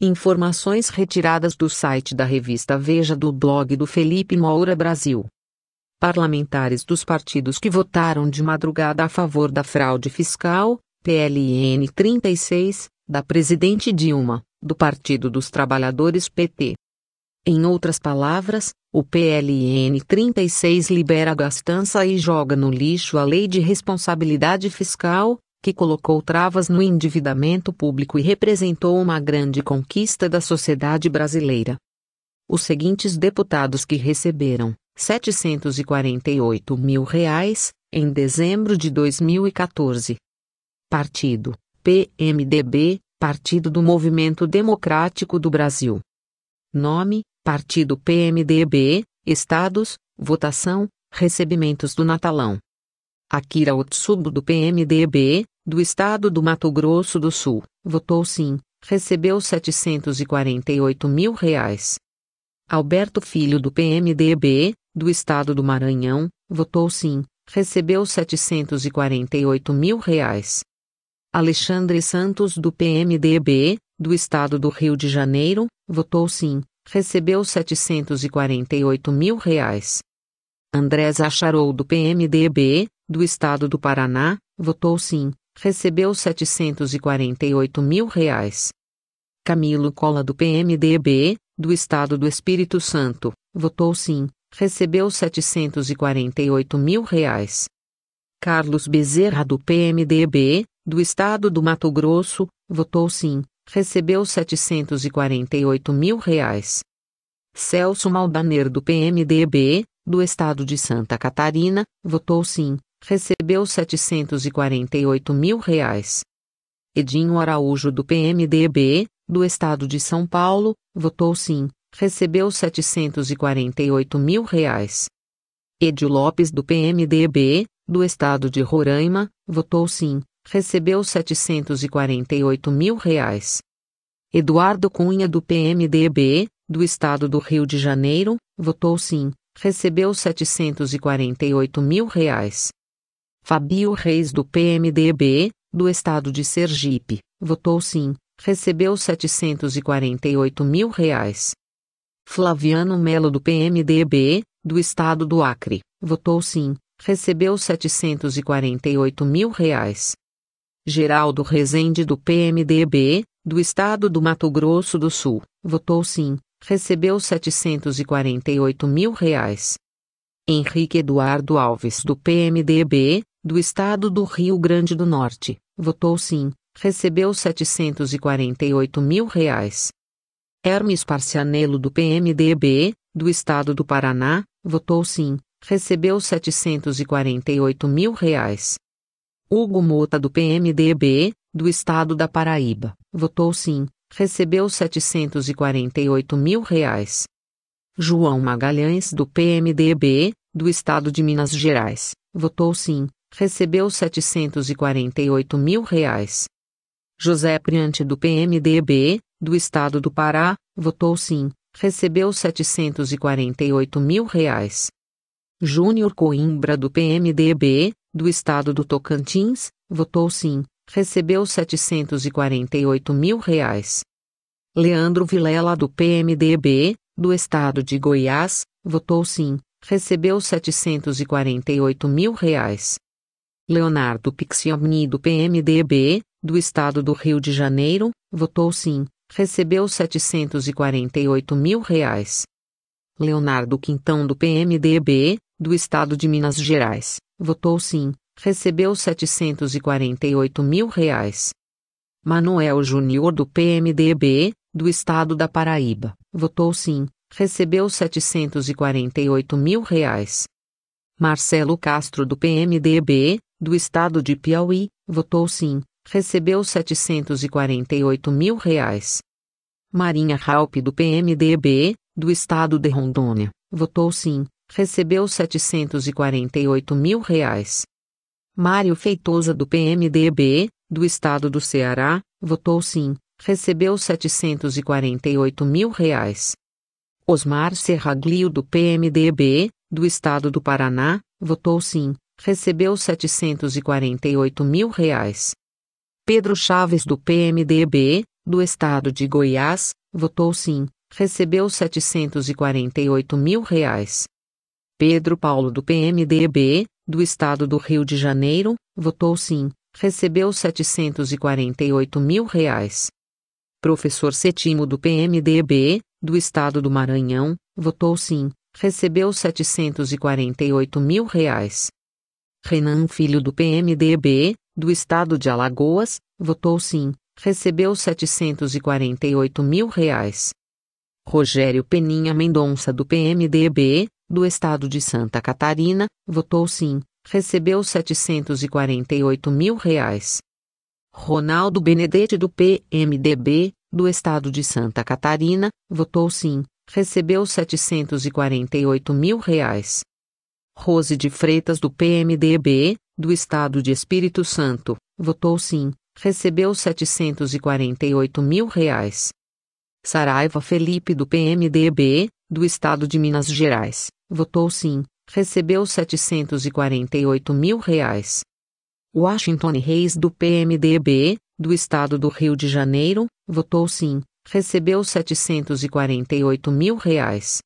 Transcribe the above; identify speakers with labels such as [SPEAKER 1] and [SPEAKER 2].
[SPEAKER 1] Informações retiradas do site da revista Veja do blog do Felipe Moura Brasil. Parlamentares dos partidos que votaram de madrugada a favor da fraude fiscal, PLN 36, da presidente Dilma, do Partido dos Trabalhadores PT. Em outras palavras, o PLN 36 libera a gastança e joga no lixo a Lei de Responsabilidade Fiscal, que colocou travas no endividamento público e representou uma grande conquista da sociedade brasileira. Os seguintes deputados que receberam 748 mil reais em dezembro de 2014. Partido PMDB, Partido do Movimento Democrático do Brasil. Nome: Partido PMDB, Estados, Votação, Recebimentos do Natalão. Akira Otsubo do PMDB, do estado do Mato Grosso do Sul, votou sim, recebeu 748 mil reais. Alberto Filho do PMDB, do estado do Maranhão, votou sim, recebeu 748 mil reais. Alexandre Santos do PMDB, do estado do Rio de Janeiro, votou sim, recebeu 748 mil reais. Andrés Acharou do PMDB, do Estado do Paraná, votou sim, recebeu R$ 748 mil. Reais. Camilo Cola do PMDB, do Estado do Espírito Santo, votou sim, recebeu R$ 748 mil. Reais. Carlos Bezerra do PMDB, do Estado do Mato Grosso, votou sim, recebeu R$ 748 mil. Reais. Celso Maldaner do PMDB, do Estado de Santa Catarina, votou sim, recebeu 748 mil reais. Edinho Araújo do PMDB, do Estado de São Paulo, votou sim, recebeu 748 mil reais. Edio Lopes do PMDB, do Estado de Roraima, votou sim, recebeu 748 mil reais. Eduardo Cunha do PMDB, do Estado do Rio de Janeiro, votou sim, recebeu 748 mil reais. Fabio Reis do PMDB, do estado de Sergipe, votou sim, recebeu 748 mil reais. Flaviano Melo do PMDB, do estado do Acre, votou sim, recebeu 748 mil reais. Geraldo Rezende do PMDB, do estado do Mato Grosso do Sul, votou sim, recebeu 748 mil reais. Henrique Eduardo Alves do PMDB, do Estado do Rio Grande do Norte, votou sim, recebeu R$ 748 mil. Reais. Hermes Parcianello do PMDB, do Estado do Paraná, votou sim, recebeu R$ 748 mil. Reais. Hugo Mota do PMDB, do Estado da Paraíba, votou sim, recebeu R$ 748 mil. Reais. João Magalhães do PMDB, do Estado de Minas Gerais, votou sim, recebeu 748 mil reais. José Priante do PMDB, do Estado do Pará, votou sim, recebeu 748 mil reais. Júnior Coimbra do PMDB, do Estado do Tocantins, votou sim, recebeu 748 mil reais. Leandro Vilela do PMDB, do Estado de Goiás, votou sim, recebeu 748 mil reais. Leonardo Pixiomni do PMDB, do Estado do Rio de Janeiro, votou sim, recebeu 748 mil reais. Leonardo Quintão do PMDB, do Estado de Minas Gerais, votou sim, recebeu 748 mil reais. Manuel Júnior do PMDB, do Estado da Paraíba, votou sim, recebeu 748 mil reais. Marcelo Castro do PMDB, do Estado de Piauí, votou sim, recebeu R$ 748 mil. Reais. Marinha Raup do PMDB, do Estado de Rondônia, votou sim, recebeu R$ 748 mil. Reais. Mário Feitosa do PMDB, do Estado do Ceará, votou sim, recebeu R$ 748 mil. Reais. Osmar Serraglio do PMDB, do Estado do Paraná, votou sim, recebeu 748 mil reais. Pedro Chaves do PMDB, do estado de Goiás, votou sim, recebeu 748 mil reais. Pedro Paulo do PMDB, do estado do Rio de Janeiro, votou sim, recebeu 748 mil reais. Professor Setimo do PMDB, do estado do Maranhão, votou sim, recebeu 748 mil reais. Renan Filho do PMDB, do estado de Alagoas, votou sim, recebeu R$ 748 mil. Reais. Rogério Peninha Mendonça do PMDB, do estado de Santa Catarina, votou sim, recebeu R$ 748 mil. Reais. Ronaldo Benedetti do PMDB, do estado de Santa Catarina, votou sim, recebeu R$ 748 mil. Reais. Rose de Freitas do PMDB, do Estado de Espírito Santo, votou sim, recebeu R$ 748 mil. Reais. Saraiva Felipe do PMDB, do Estado de Minas Gerais, votou sim, recebeu R$ 748 mil. Reais. Washington Reis do PMDB, do Estado do Rio de Janeiro, votou sim, recebeu R$ 748 mil. Reais.